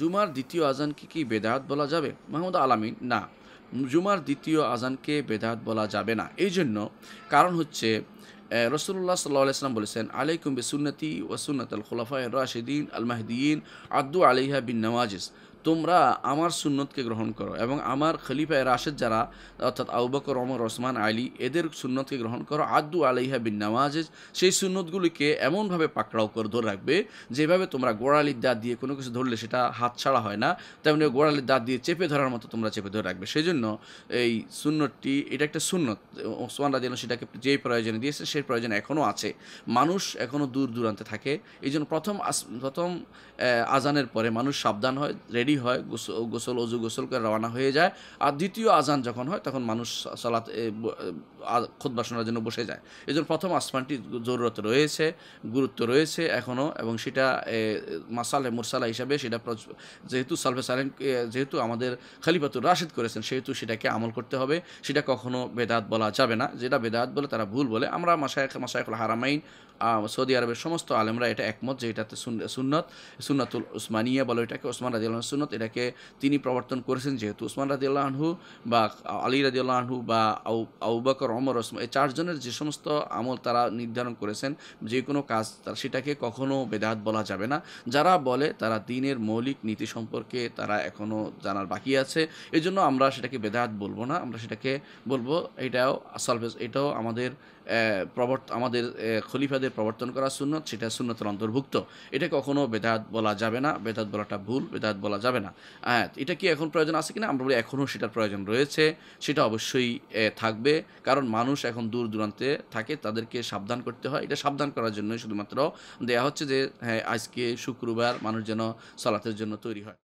জুমার দ্বিতীয় আজানকে কি বেদায়াত বলা যাবে মাহমুদ আলামিন না জুমার দ্বিতীয় আজানকে বেদায়াত বলা যাবে না এই জন্য কারণ হচ্ছে রসুল্লাহ সাল্লাহ ইসলাম বলেছেন আলাইকুম বিসুন্নতি ওয়াসুন্নত আল খোলাফা রাশিদিন আল মাহদিন আদু আলিহা বিন নওয়াজিস তোমরা আমার সুন্নতকে গ্রহণ করো এবং আমার খলিফায় রাশেদ যারা অর্থাৎ আউবক অমর রসমান আলী এদের সুন্নতকে গ্রহণ করো আদু আলাইহা বিন নামাজেজ সেই সুন্নতগুলিকে এমনভাবে পাকড়াও করে ধরে রাখবে যেভাবে তোমরা গোড়ালির দাঁত দিয়ে কোনো কিছু ধরলে সেটা হাত ছাড়া হয় না তেমনি গোড়ালির দাঁত দিয়ে চেপে ধরার মতো তোমরা চেপে ধরে রাখবে সেই জন্য এই সুন্নতটি এটা একটা সুন্নত ওসমান রাজিয়ান সেটাকে যেই প্রয়োজনে দিয়েছে সেই প্রয়োজন এখনও আছে মানুষ এখনও দূর দূরান্তে থাকে এই জন্য প্রথম প্রথম আজানের পরে মানুষ সাবধান হয় রেডি রেডি হয় গোসল গোসল অজু গোসল করে রওনা হয়ে যায় আর দ্বিতীয় আজান যখন হয় তখন মানুষ সালাত খোদ বাসনার জন্য বসে যায় এই জন্য প্রথম আসমানটি জরুরত রয়েছে গুরুত্ব রয়েছে এখনও এবং সেটা মাসালে মুরসালা হিসাবে সেটা যেহেতু সালফে সালেন যেহেতু আমাদের খালিপাতুর রাশিদ করেছেন সেহেতু সেটাকে আমল করতে হবে সেটা কখনও বেদাত বলা যাবে না যেটা বেদাত বলে তারা ভুল বলে আমরা মাসায়ক মাসায়কুল হারামাইন সৌদি আরবের সমস্ত আলেমরা এটা একমত যে এটাতে সুন সুন্নত সুন্নাতুল উসমানিয়া বলো এটাকে ওসমান রাজিউল সুন্নত সুনত এটাকে তিনি প্রবর্তন করেছেন যেহেতু উসমান রাজিউল্লাহ আনহু বা আলী রাজিউল্লাহ আনহু বা আউবাকর অমর ওসমান এই চারজনের যে সমস্ত আমল তারা নির্ধারণ করেছেন যে কোনো কাজ তার সেটাকে কখনো বেদাত বলা যাবে না যারা বলে তারা দিনের মৌলিক নীতি সম্পর্কে তারা এখনও জানার বাকি আছে এই জন্য আমরা সেটাকে বেদাত বলবো না আমরা সেটাকে বলবো এটাও সালফেস এটাও আমাদের প্রবর্ত আমাদের খলিফাদের প্রবর্তন করা সুন্নত সেটা সুন্নতের অন্তর্ভুক্ত এটা কখনো বেদাত বলা যাবে না বেদাত বলাটা ভুল বেদাত বলা যাবে যাবে না এটা কি এখন প্রয়োজন আছে কিনা আমরা বলি এখনও সেটার প্রয়োজন রয়েছে সেটা অবশ্যই থাকবে কারণ মানুষ এখন দূর দূরান্তে থাকে তাদেরকে সাবধান করতে হয় এটা সাবধান করার জন্যই শুধুমাত্র দেয়া হচ্ছে যে হ্যাঁ আজকে শুক্রবার মানুষ যেন চলাতের জন্য তৈরি হয়